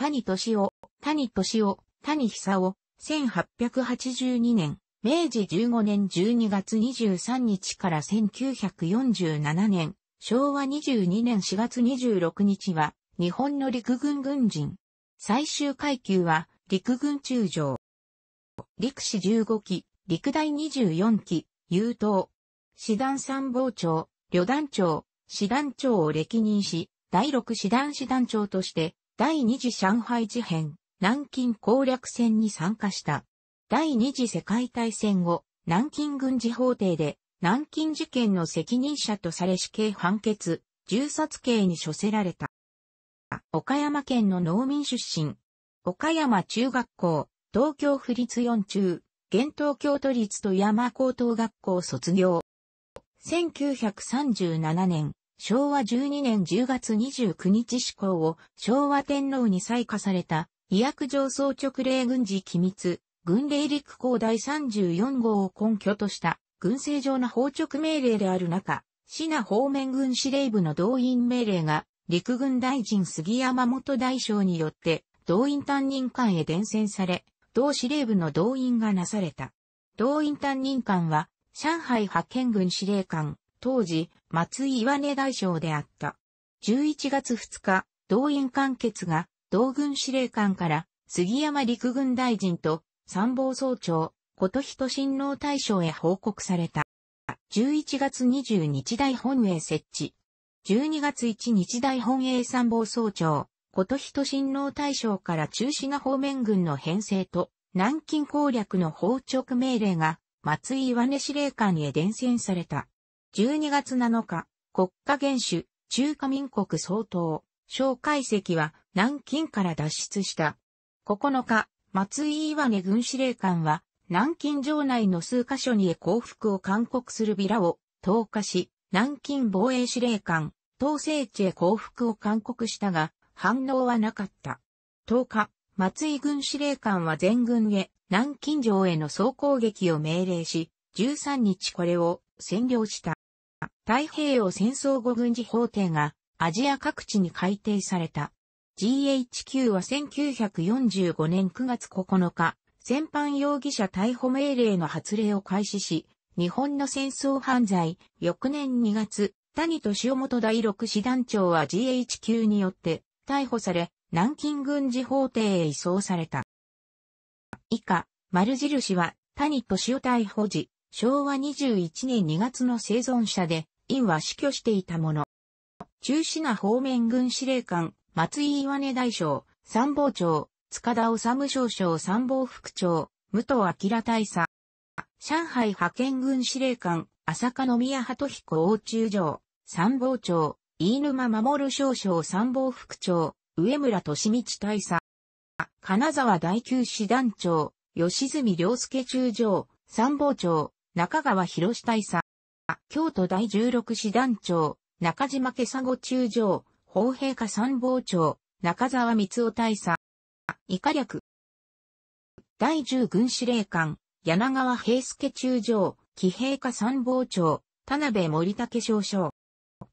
谷敏夫、谷敏夫、谷久夫、1882年、明治15年12月23日から1947年、昭和22年4月26日は、日本の陸軍軍人。最終階級は、陸軍中将。陸士15期、陸大24期、優等。師団参謀長、旅団長、師団長を歴任し、第6師団師団長として、第二次上海事変、南京攻略戦に参加した。第二次世界大戦後、南京軍事法廷で、南京事件の責任者とされ死刑判決、銃殺刑に処せられた。岡山県の農民出身。岡山中学校、東京府立四中、現東京都立富山高等学校卒業。1937年、昭和12年10月29日施行を昭和天皇に採下された、医薬上総直令軍事機密、軍令陸港第34号を根拠とした軍政上の法直命令である中、市那方面軍司令部の動員命令が陸軍大臣杉山元大将によって動員担任官へ伝染され、同司令部の動員がなされた。動員担任官は上海派遣軍司令官、当時松井岩根大将であった。11月2日、動員完結が、同軍司令官から、杉山陸軍大臣と、参謀総長、ことひと親王大将へ報告された。11月20日大本営設置。12月1日大本営参謀総長、ことひと親王大将から中止が方面軍の編成と、南京攻略の報直命令が、松井岩根司令官へ伝染された。12月7日、国家元首、中華民国総統、蒋介石は南京から脱出した。9日、松井岩根軍司令官は、南京城内の数カ所にへ降伏を勧告するビラを投下し、南京防衛司令官、東西地へ降伏を勧告したが、反応はなかった。10日、松井軍司令官は全軍へ南京城への総攻撃を命令し、13日これを占領した。太平洋戦争後軍事法廷がアジア各地に改定された。GHQ は1945年9月9日、戦犯容疑者逮捕命令の発令を開始し、日本の戦争犯罪、翌年2月、谷と夫元第六師団長は GHQ によって逮捕され、南京軍事法廷へ移送された。以下、丸印は谷と夫逮捕時、昭和21年2月の生存者で、院は死去していたもの。中止な方面軍司令官、松井岩根大将、参謀長、塚田治少将参謀副長、武藤明大佐。上海派遣軍司令官、浅香宮鳩彦王中将、参謀長、飯沼守少将参謀副長、上村俊道大佐。金沢第九師団長、吉住良介中将、参謀長、中川博大佐。京都第16師団長、中島家佐護中将、法陛下参謀長、中沢光雄大佐。以下略。第10軍司令官、柳川平助中将、騎兵家参謀長、田辺森武少将。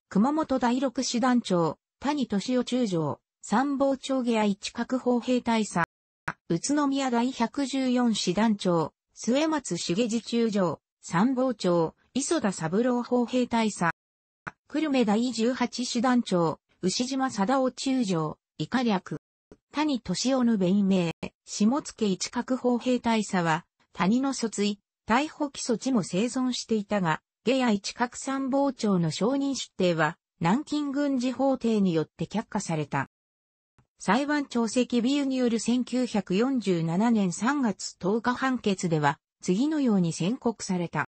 熊本第6師団長、谷敏夫中将、参謀長下愛一角砲兵大佐。宇都宮第114師団長、末松茂次中将、参謀長、磯田三郎砲兵大佐。久留米第十八師団長、牛島貞夫中将、以下略。谷敏夫の弁明、下野一角砲兵大佐は、谷の訴追、逮捕起訴地も生存していたが、下野一角参謀長の承認出廷は、南京軍事法廷によって却下された。裁判長席ビューによる1947年3月10日判決では、次のように宣告された。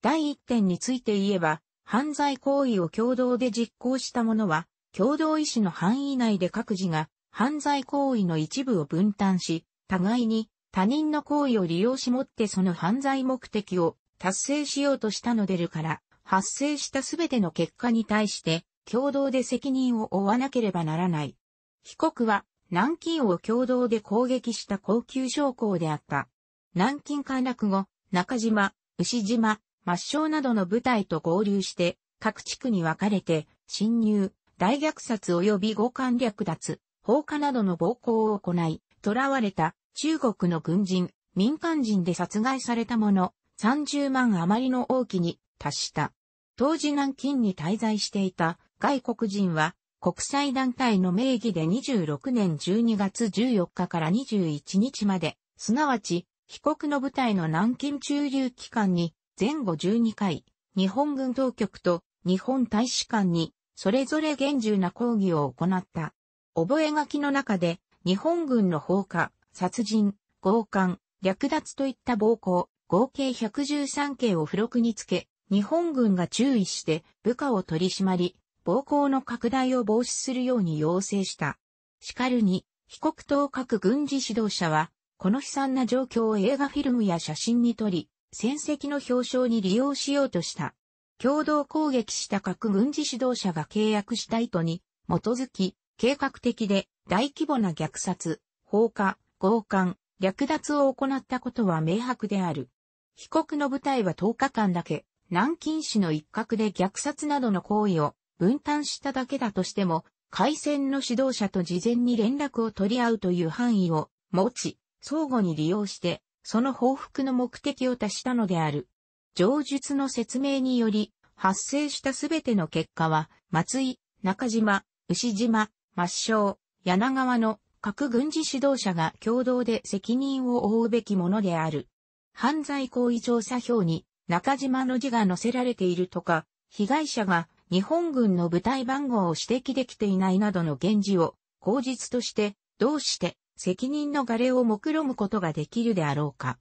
第1点について言えば、犯罪行為を共同で実行した者は、共同意思の範囲内で各自が犯罪行為の一部を分担し、互いに他人の行為を利用しもってその犯罪目的を達成しようとしたのでるから、発生したすべての結果に対して共同で責任を負わなければならない。被告は南京を共同で攻撃した高級将校であった。南京陥落後、中島、牛島、抹消などの部隊と合流して、各地区に分かれて、侵入、大虐殺及び強姦略奪、放火などの暴行を行い、囚われた中国の軍人、民間人で殺害された者、30万余りの王旗に達した。当時南京に滞在していた外国人は、国際団体の名義で26年12月14日から21日まで、すなわち、被告の部隊の南京駐留期間に前後12回、日本軍当局と日本大使館に、それぞれ厳重な抗議を行った。覚書の中で、日本軍の放火、殺人、強姦、略奪といった暴行、合計113件を付録につけ、日本軍が注意して部下を取り締まり、暴行の拡大を防止するように要請した。しかるに、被告等各軍事指導者は、この悲惨な状況を映画フィルムや写真に撮り、戦績の表彰に利用しようとした。共同攻撃した各軍事指導者が契約した意図に基づき、計画的で大規模な虐殺、放火、強姦、略奪を行ったことは明白である。被告の部隊は10日間だけ、南京市の一角で虐殺などの行為を分担しただけだとしても、海戦の指導者と事前に連絡を取り合うという範囲を持ち、相互に利用してその報復の目的を達したのである。上述の説明により、発生したすべての結果は、松井、中島、牛島、抹消、柳川の各軍事指導者が共同で責任を負うべきものである。犯罪行為調査票に中島の字が載せられているとか、被害者が日本軍の部隊番号を指摘できていないなどの現事を口実として、どうして責任の瓦れを目論むことができるであろうか。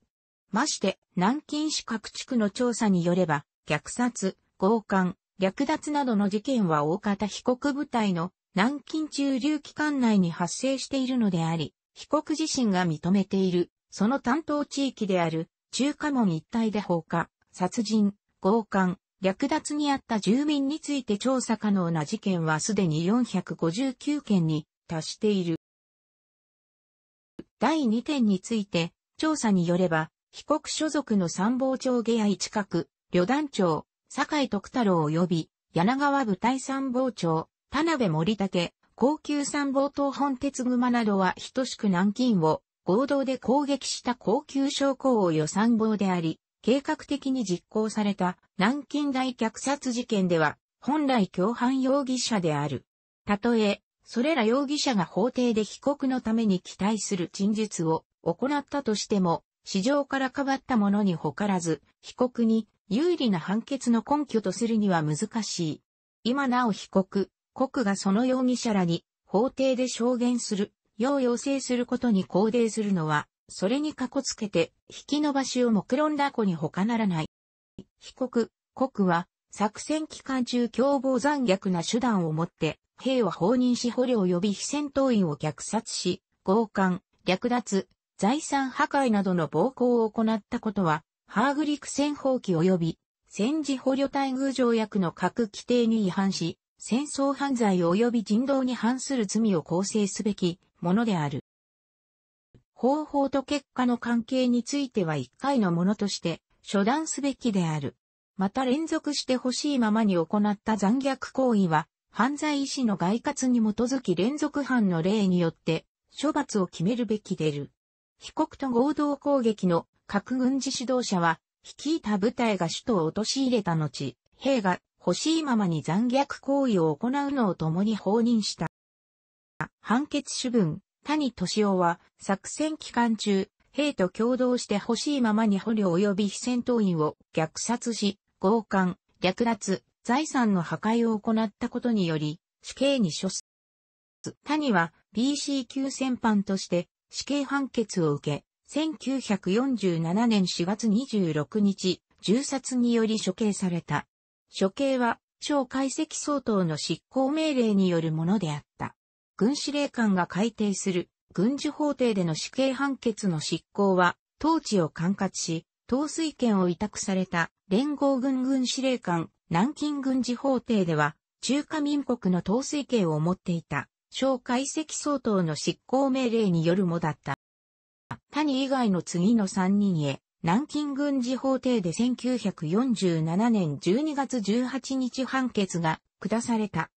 まして、南京市各地区の調査によれば、虐殺、強姦、略奪などの事件は大方被告部隊の南京中流期間内に発生しているのであり、被告自身が認めている、その担当地域である中華門一帯で放火、殺人、強姦、略奪にあった住民について調査可能な事件はすでに459件に達している。第2点について、調査によれば、被告所属の参謀長下屋近く、旅団長、坂井徳太郎及び、柳川部隊参謀長、田辺森武、高級参謀党本鉄熊などは等しく南京を合同で攻撃した高級将校を予算謀であり、計画的に実行された南京大虐殺事件では、本来共犯容疑者である。たとえ、それら容疑者が法廷で被告のために期待する陳述を行ったとしても、市場から変わったものにほからず、被告に有利な判決の根拠とするには難しい。今なお被告、国がその容疑者らに法廷で証言する、よう要請することに肯定するのは、それにかこつけて、引き伸ばしを目論んだ子に他ならない。被告、国は、作戦期間中凶暴残虐な手段をもって、兵は放任し捕虜及び非戦闘員を虐殺し、強姦、略奪、財産破壊などの暴行を行ったことは、ハーグリク戦放棄及び戦時捕虜待遇条約の各規定に違反し、戦争犯罪及び人道に反する罪を構成すべきものである。方法と結果の関係については一回のものとして、処断すべきである。また連続して欲しいままに行った残虐行為は、犯罪意思の概括に基づき連続犯の例によって、処罰を決めるべきでる。被告と合同攻撃の核軍事指導者は、率いた部隊が首都を陥れた後、兵が欲しいままに残虐行為を行うのを共に放任した。判決主文、谷敏夫は、作戦期間中、兵と共同して欲しいままに捕虜及び非戦闘員を虐殺し、強姦、略奪、財産の破壊を行ったことにより、死刑に処す。谷は BC 級戦犯として死刑判決を受け、1947年4月26日、銃殺により処刑された。処刑は、超解析相当の執行命令によるものであった。軍司令官が改定する軍事法廷での死刑判決の執行は、統治を管轄し、統帥権を委託された連合軍軍司令官南京軍事法廷では、中華民国の統帥権を持っていた、小解析総統の執行命令によるもだった。谷以外の次の3人へ、南京軍事法廷で1947年12月18日判決が下された。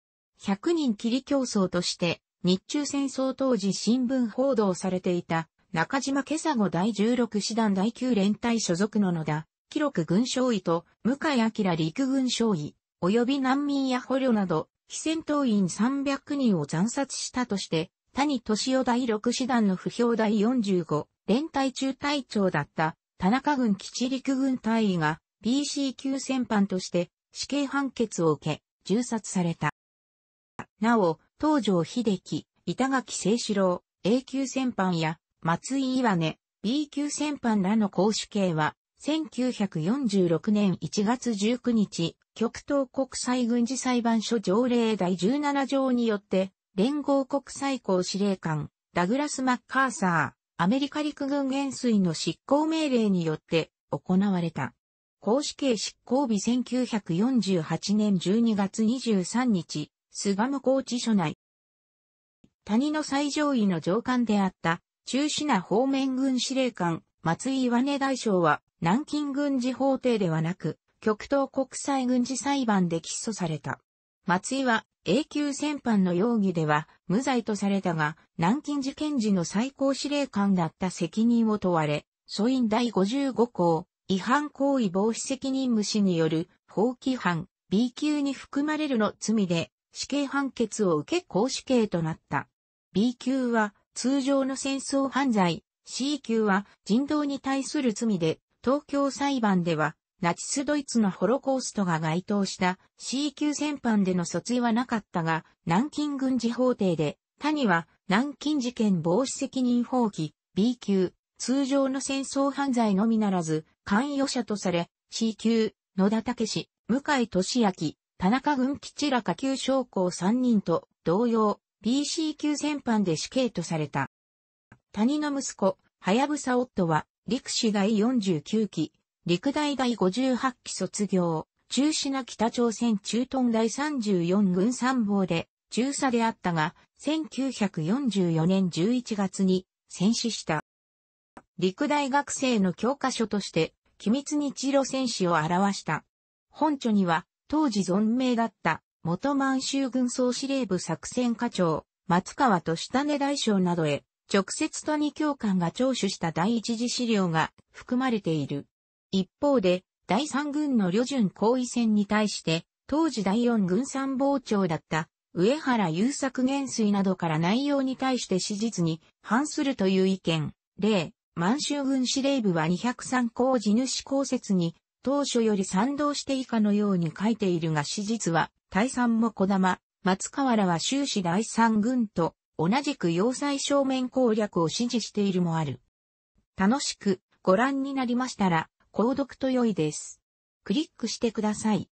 100人切り競争として、日中戦争当時新聞報道されていた中島今朝後第16師団第9連隊所属の野田、記録軍将尉と、向井明陸軍将尉、及び難民や捕虜など、非戦闘員300人を惨殺したとして、谷敏夫第6師団の不評第45、連隊中隊長だった、田中軍基地陸軍隊員が、BC 級戦犯として、死刑判決を受け、銃殺された。なお、東条秀樹、板垣清志郎、A 級戦犯や、松井岩根、B 級戦犯らの公主刑は、1946年1月19日、極東国際軍事裁判所条例第17条によって、連合国際港司令官、ダグラス・マッカーサー、アメリカ陸軍元帥の執行命令によって行われた。公主刑執行日1948年12月23日、菅向高知所内。谷の最上位の上官であった中止な方面軍司令官、松井岩根大将は、南京軍事法廷ではなく、極東国際軍事裁判で起訴された。松井は、永久戦犯の容疑では、無罪とされたが、南京事件時の最高司令官だった責任を問われ、訴因第55項、違反行為防止責任無視による、法規範、B 級に含まれるの罪で、死刑判決を受け公死刑となった。B 級は、通常の戦争犯罪 C 級は人道に対する罪で、東京裁判ではナチスドイツのホロコーストが該当した C 級戦犯での訴追はなかったが、南京軍事法廷で、谷は南京事件防止責任法規 B 級、通常の戦争犯罪のみならず、関与者とされ、C 級、野田武史、向井俊明、田中軍吉ら下級将校3人と同様、BC 級戦犯で死刑とされた。谷の息子、はやぶさ夫は、陸士第49期、陸大第58期卒業、中止な北朝鮮中東第34軍参謀で、中佐であったが、1944年11月に戦死した。陸大学生の教科書として、機密に露戦士を表した。本著には、当時存命だった元満州軍総司令部作戦課長、松川と下根大将などへ、直接と二教官が聴取した第一次資料が含まれている。一方で、第三軍の旅順行為戦に対して、当時第四軍参謀長だった上原優作元帥などから内容に対して史実に反するという意見。例、満州軍司令部は203工地主公説に当初より賛同して以下のように書いているが史実は大山も小玉、松河原は終始第三軍と同じく要塞正面攻略を支持しているもある。楽しくご覧になりましたら、購読と良いです。クリックしてください。